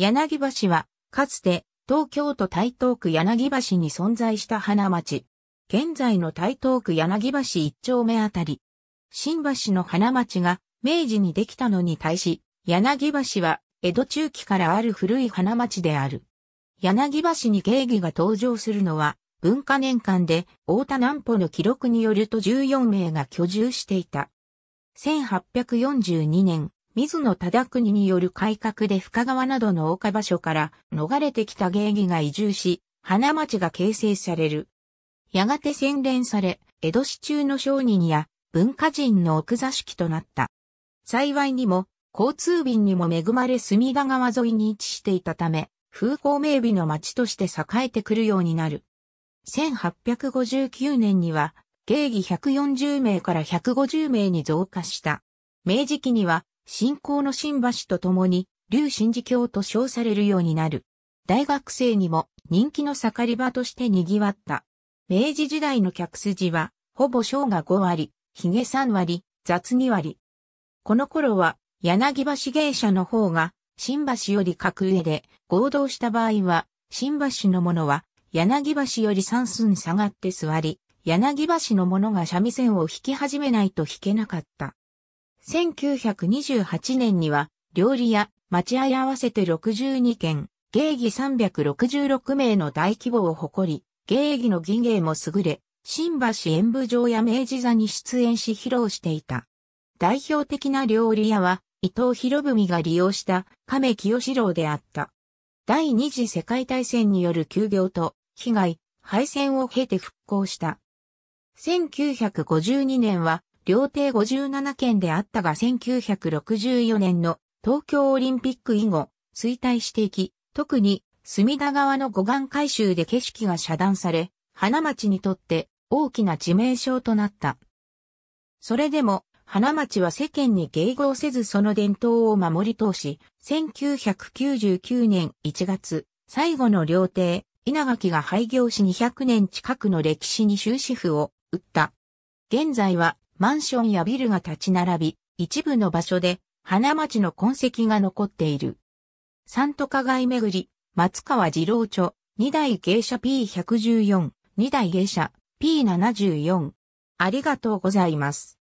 柳橋は、かつて、東京都台東区柳橋に存在した花町。現在の台東区柳橋一丁目あたり。新橋の花町が明治にできたのに対し、柳橋は江戸中期からある古い花町である。柳橋に芸義が登場するのは、文化年間で大田南穂の記録によると14名が居住していた。1842年、水野忠国による改革で深川などの岡場所から逃れてきた芸妓が移住し、花町が形成される。やがて洗練され、江戸市中の商人や文化人の奥座敷となった。幸いにも、交通便にも恵まれ隅田川沿いに位置していたため、風光明媚の町として栄えてくるようになる。1859年には、芸妓140名から150名に増加した。明治期には信仰の新橋とともに、竜神寺教と称されるようになる。大学生にも人気の盛り場として賑わった。明治時代の客筋は、ほぼ章が5割、髭3割、雑2割。この頃は、柳橋芸者の方が、新橋より格上で、合同した場合は、新橋のものは、柳橋より三寸下がって座り、柳橋の者が三味線を弾き始めないと弾けなかった。1928年には、料理屋、待合合わせて62件、芸妓366名の大規模を誇り、芸妓の技芸も優れ、新橋演舞場や明治座に出演し披露していた。代表的な料理屋は、伊藤博文が利用した亀清志郎であった。第二次世界大戦による休業と被害、敗戦を経て復興した。1952年は料亭57件であったが1964年の東京オリンピック以後、衰退していき、特に隅田川の護岸改修で景色が遮断され、花町にとって大きな致命傷となった。それでも、花町は世間に迎合せずその伝統を守り通し、1999年1月、最後の料亭、稲垣が廃業し200年近くの歴史に終止符を打った。現在はマンションやビルが立ち並び、一部の場所で花街の痕跡が残っている。三都加害巡り、松川二郎著、二代芸者 P114、二代芸者 P74。ありがとうございます。